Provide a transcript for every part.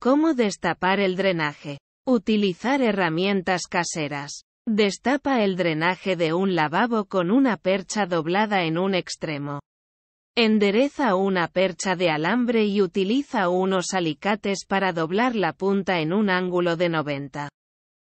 Cómo destapar el drenaje. Utilizar herramientas caseras. Destapa el drenaje de un lavabo con una percha doblada en un extremo. Endereza una percha de alambre y utiliza unos alicates para doblar la punta en un ángulo de 90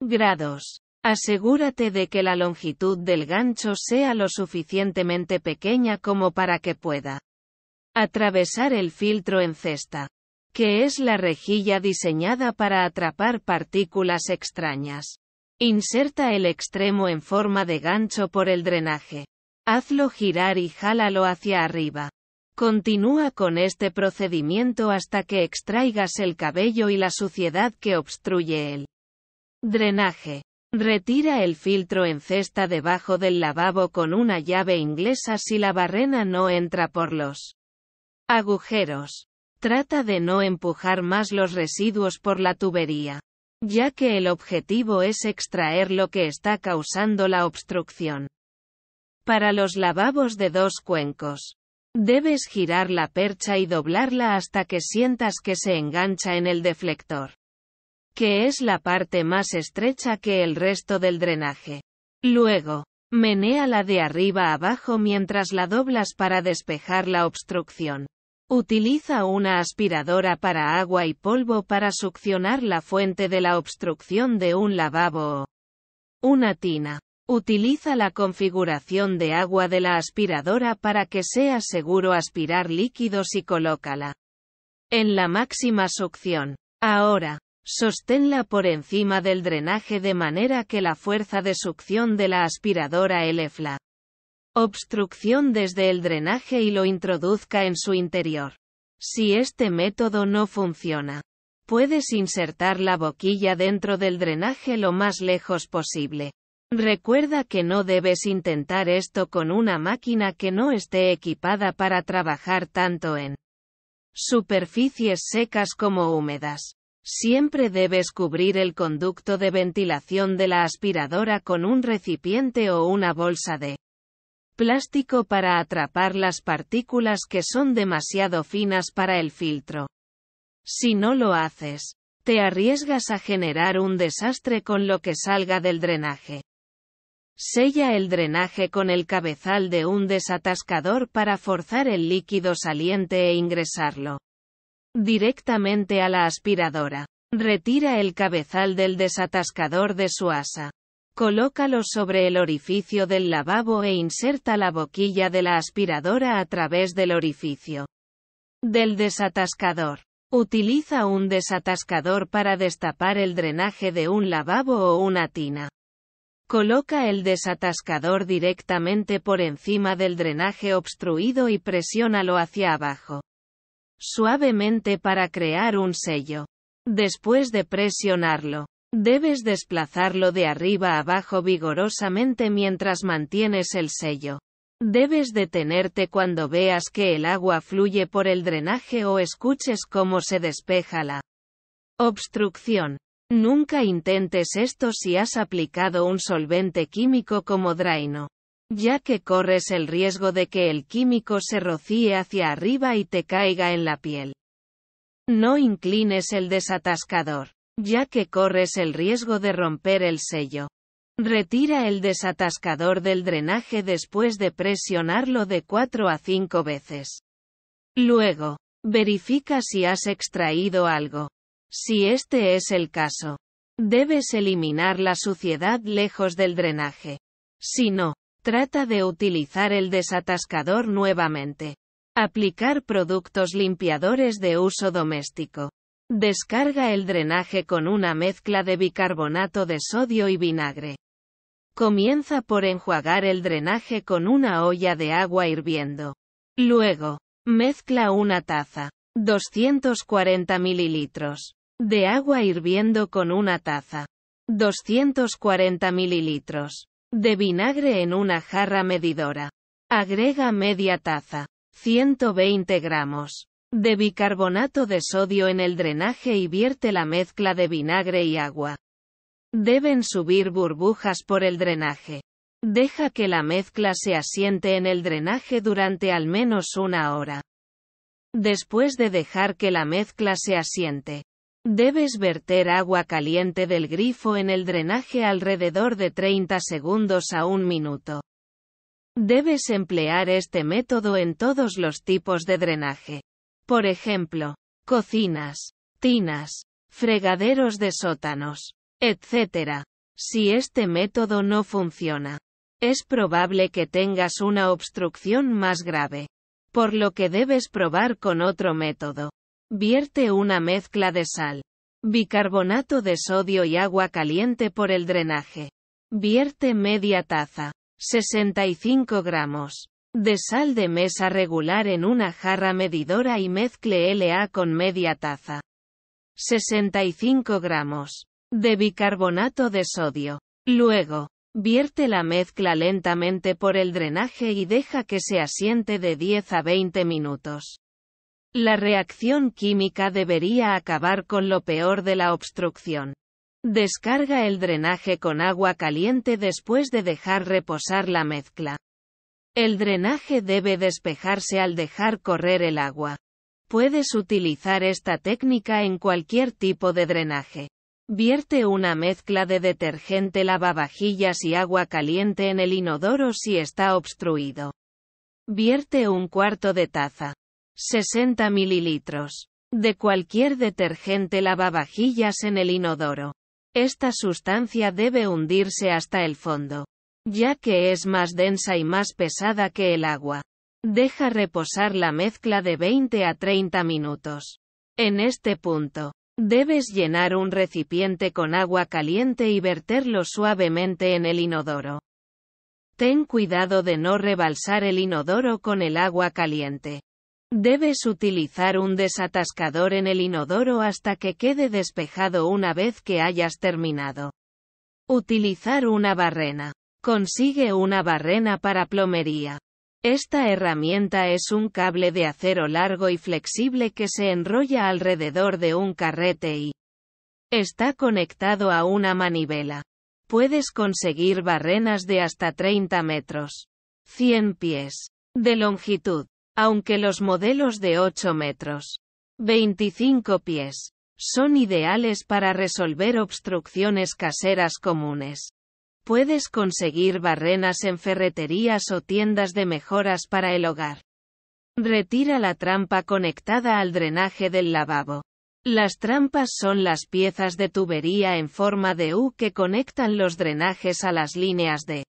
grados. Asegúrate de que la longitud del gancho sea lo suficientemente pequeña como para que pueda atravesar el filtro en cesta que es la rejilla diseñada para atrapar partículas extrañas. Inserta el extremo en forma de gancho por el drenaje. Hazlo girar y jálalo hacia arriba. Continúa con este procedimiento hasta que extraigas el cabello y la suciedad que obstruye el drenaje. Retira el filtro en cesta debajo del lavabo con una llave inglesa si la barrena no entra por los agujeros. Trata de no empujar más los residuos por la tubería, ya que el objetivo es extraer lo que está causando la obstrucción. Para los lavabos de dos cuencos, debes girar la percha y doblarla hasta que sientas que se engancha en el deflector, que es la parte más estrecha que el resto del drenaje. Luego, menéala de arriba abajo mientras la doblas para despejar la obstrucción. Utiliza una aspiradora para agua y polvo para succionar la fuente de la obstrucción de un lavabo. o Una tina. Utiliza la configuración de agua de la aspiradora para que sea seguro aspirar líquidos y colócala en la máxima succión. Ahora, sosténla por encima del drenaje de manera que la fuerza de succión de la aspiradora elefla obstrucción desde el drenaje y lo introduzca en su interior. Si este método no funciona, puedes insertar la boquilla dentro del drenaje lo más lejos posible. Recuerda que no debes intentar esto con una máquina que no esté equipada para trabajar tanto en superficies secas como húmedas. Siempre debes cubrir el conducto de ventilación de la aspiradora con un recipiente o una bolsa de Plástico para atrapar las partículas que son demasiado finas para el filtro. Si no lo haces, te arriesgas a generar un desastre con lo que salga del drenaje. Sella el drenaje con el cabezal de un desatascador para forzar el líquido saliente e ingresarlo directamente a la aspiradora. Retira el cabezal del desatascador de su asa. Colócalo sobre el orificio del lavabo e inserta la boquilla de la aspiradora a través del orificio del desatascador. Utiliza un desatascador para destapar el drenaje de un lavabo o una tina. Coloca el desatascador directamente por encima del drenaje obstruido y presiónalo hacia abajo. Suavemente para crear un sello. Después de presionarlo, Debes desplazarlo de arriba abajo vigorosamente mientras mantienes el sello. Debes detenerte cuando veas que el agua fluye por el drenaje o escuches cómo se despeja la obstrucción. Nunca intentes esto si has aplicado un solvente químico como Draino, ya que corres el riesgo de que el químico se rocíe hacia arriba y te caiga en la piel. No inclines el desatascador ya que corres el riesgo de romper el sello. Retira el desatascador del drenaje después de presionarlo de 4 a 5 veces. Luego, verifica si has extraído algo. Si este es el caso, debes eliminar la suciedad lejos del drenaje. Si no, trata de utilizar el desatascador nuevamente. Aplicar productos limpiadores de uso doméstico. Descarga el drenaje con una mezcla de bicarbonato de sodio y vinagre. Comienza por enjuagar el drenaje con una olla de agua hirviendo. Luego, mezcla una taza, 240 mililitros, de agua hirviendo con una taza, 240 mililitros, de vinagre en una jarra medidora. Agrega media taza, 120 gramos, de bicarbonato de sodio en el drenaje y vierte la mezcla de vinagre y agua. Deben subir burbujas por el drenaje. Deja que la mezcla se asiente en el drenaje durante al menos una hora. Después de dejar que la mezcla se asiente, debes verter agua caliente del grifo en el drenaje alrededor de 30 segundos a un minuto. Debes emplear este método en todos los tipos de drenaje. Por ejemplo, cocinas, tinas, fregaderos de sótanos, etc. Si este método no funciona, es probable que tengas una obstrucción más grave. Por lo que debes probar con otro método. Vierte una mezcla de sal, bicarbonato de sodio y agua caliente por el drenaje. Vierte media taza, 65 gramos, de sal de mesa regular en una jarra medidora y mezcle LA con media taza. 65 gramos de bicarbonato de sodio. Luego, vierte la mezcla lentamente por el drenaje y deja que se asiente de 10 a 20 minutos. La reacción química debería acabar con lo peor de la obstrucción. Descarga el drenaje con agua caliente después de dejar reposar la mezcla. El drenaje debe despejarse al dejar correr el agua. Puedes utilizar esta técnica en cualquier tipo de drenaje. Vierte una mezcla de detergente lavavajillas y agua caliente en el inodoro si está obstruido. Vierte un cuarto de taza, 60 mililitros. de cualquier detergente lavavajillas en el inodoro. Esta sustancia debe hundirse hasta el fondo ya que es más densa y más pesada que el agua. Deja reposar la mezcla de 20 a 30 minutos. En este punto, debes llenar un recipiente con agua caliente y verterlo suavemente en el inodoro. Ten cuidado de no rebalsar el inodoro con el agua caliente. Debes utilizar un desatascador en el inodoro hasta que quede despejado una vez que hayas terminado. Utilizar una barrena. Consigue una barrena para plomería. Esta herramienta es un cable de acero largo y flexible que se enrolla alrededor de un carrete y está conectado a una manivela. Puedes conseguir barrenas de hasta 30 metros. 100 pies. De longitud. Aunque los modelos de 8 metros. 25 pies. Son ideales para resolver obstrucciones caseras comunes. Puedes conseguir barrenas en ferreterías o tiendas de mejoras para el hogar. Retira la trampa conectada al drenaje del lavabo. Las trampas son las piezas de tubería en forma de U que conectan los drenajes a las líneas de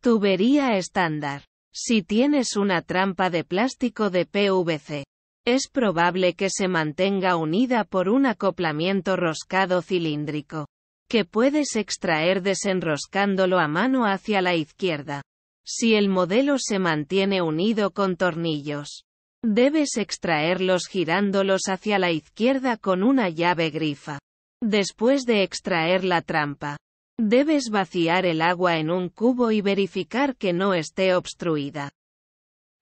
tubería estándar. Si tienes una trampa de plástico de PVC, es probable que se mantenga unida por un acoplamiento roscado cilíndrico que puedes extraer desenroscándolo a mano hacia la izquierda. Si el modelo se mantiene unido con tornillos, debes extraerlos girándolos hacia la izquierda con una llave grifa. Después de extraer la trampa, debes vaciar el agua en un cubo y verificar que no esté obstruida.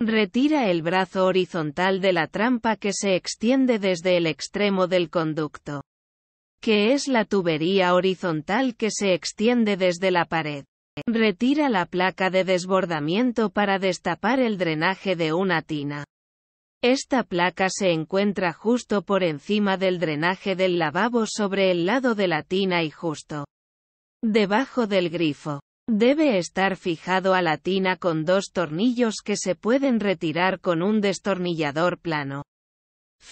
Retira el brazo horizontal de la trampa que se extiende desde el extremo del conducto que es la tubería horizontal que se extiende desde la pared. Retira la placa de desbordamiento para destapar el drenaje de una tina. Esta placa se encuentra justo por encima del drenaje del lavabo sobre el lado de la tina y justo debajo del grifo. Debe estar fijado a la tina con dos tornillos que se pueden retirar con un destornillador plano.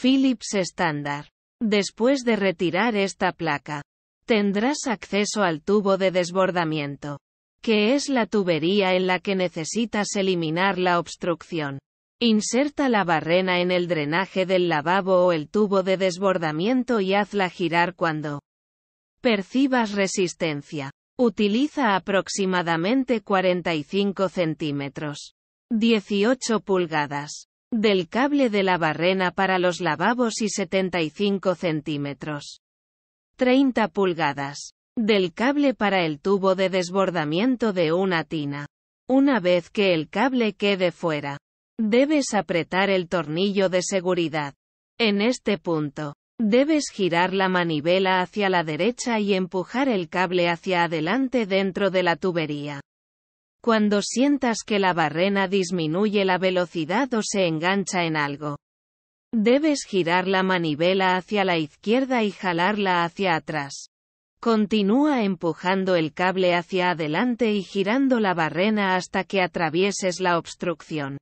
Philips estándar. Después de retirar esta placa, tendrás acceso al tubo de desbordamiento, que es la tubería en la que necesitas eliminar la obstrucción. Inserta la barrena en el drenaje del lavabo o el tubo de desbordamiento y hazla girar cuando percibas resistencia. Utiliza aproximadamente 45 centímetros. 18 pulgadas del cable de la barrena para los lavabos y 75 centímetros 30 pulgadas del cable para el tubo de desbordamiento de una tina. Una vez que el cable quede fuera, debes apretar el tornillo de seguridad. En este punto, debes girar la manivela hacia la derecha y empujar el cable hacia adelante dentro de la tubería. Cuando sientas que la barrena disminuye la velocidad o se engancha en algo, debes girar la manivela hacia la izquierda y jalarla hacia atrás. Continúa empujando el cable hacia adelante y girando la barrena hasta que atravieses la obstrucción.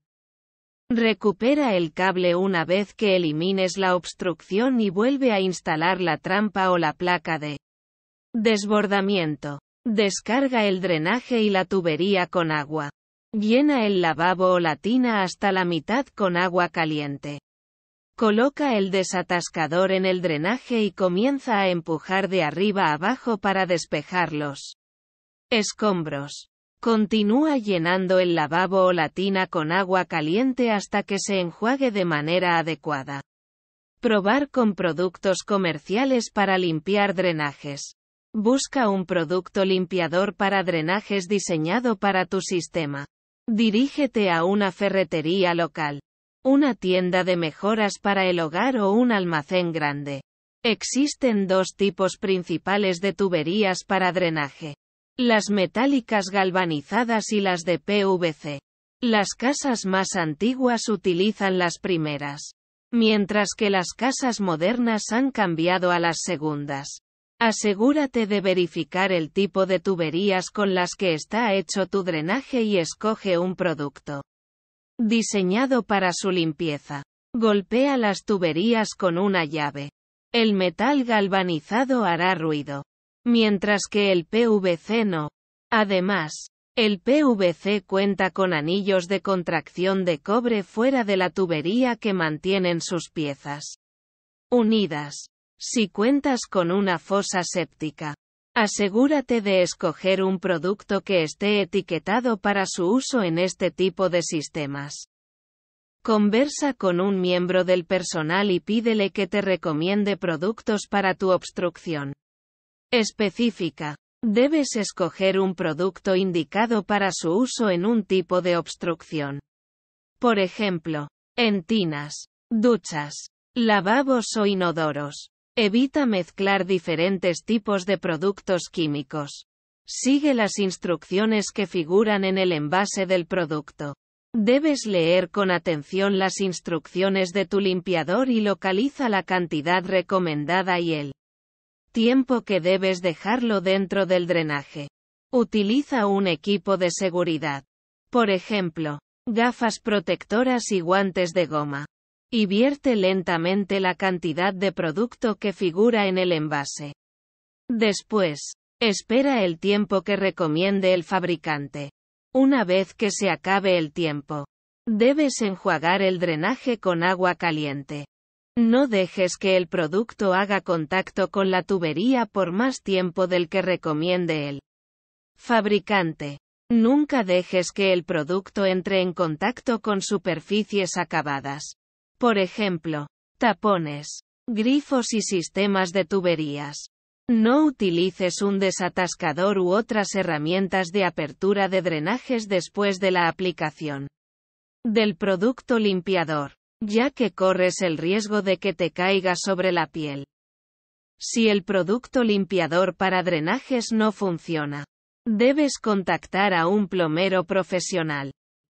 Recupera el cable una vez que elimines la obstrucción y vuelve a instalar la trampa o la placa de desbordamiento. Descarga el drenaje y la tubería con agua. Llena el lavabo o la tina hasta la mitad con agua caliente. Coloca el desatascador en el drenaje y comienza a empujar de arriba abajo para despejarlos. Escombros. Continúa llenando el lavabo o la tina con agua caliente hasta que se enjuague de manera adecuada. Probar con productos comerciales para limpiar drenajes. Busca un producto limpiador para drenajes diseñado para tu sistema. Dirígete a una ferretería local, una tienda de mejoras para el hogar o un almacén grande. Existen dos tipos principales de tuberías para drenaje. Las metálicas galvanizadas y las de PVC. Las casas más antiguas utilizan las primeras, mientras que las casas modernas han cambiado a las segundas. Asegúrate de verificar el tipo de tuberías con las que está hecho tu drenaje y escoge un producto diseñado para su limpieza. Golpea las tuberías con una llave. El metal galvanizado hará ruido, mientras que el PVC no. Además, el PVC cuenta con anillos de contracción de cobre fuera de la tubería que mantienen sus piezas unidas. Si cuentas con una fosa séptica, asegúrate de escoger un producto que esté etiquetado para su uso en este tipo de sistemas. Conversa con un miembro del personal y pídele que te recomiende productos para tu obstrucción. Específica. Debes escoger un producto indicado para su uso en un tipo de obstrucción. Por ejemplo, en tinas, duchas, lavabos o inodoros. Evita mezclar diferentes tipos de productos químicos. Sigue las instrucciones que figuran en el envase del producto. Debes leer con atención las instrucciones de tu limpiador y localiza la cantidad recomendada y el tiempo que debes dejarlo dentro del drenaje. Utiliza un equipo de seguridad. Por ejemplo, gafas protectoras y guantes de goma y vierte lentamente la cantidad de producto que figura en el envase. Después, espera el tiempo que recomiende el fabricante. Una vez que se acabe el tiempo, debes enjuagar el drenaje con agua caliente. No dejes que el producto haga contacto con la tubería por más tiempo del que recomiende el fabricante. Nunca dejes que el producto entre en contacto con superficies acabadas. Por ejemplo, tapones, grifos y sistemas de tuberías. No utilices un desatascador u otras herramientas de apertura de drenajes después de la aplicación del producto limpiador, ya que corres el riesgo de que te caiga sobre la piel. Si el producto limpiador para drenajes no funciona, debes contactar a un plomero profesional.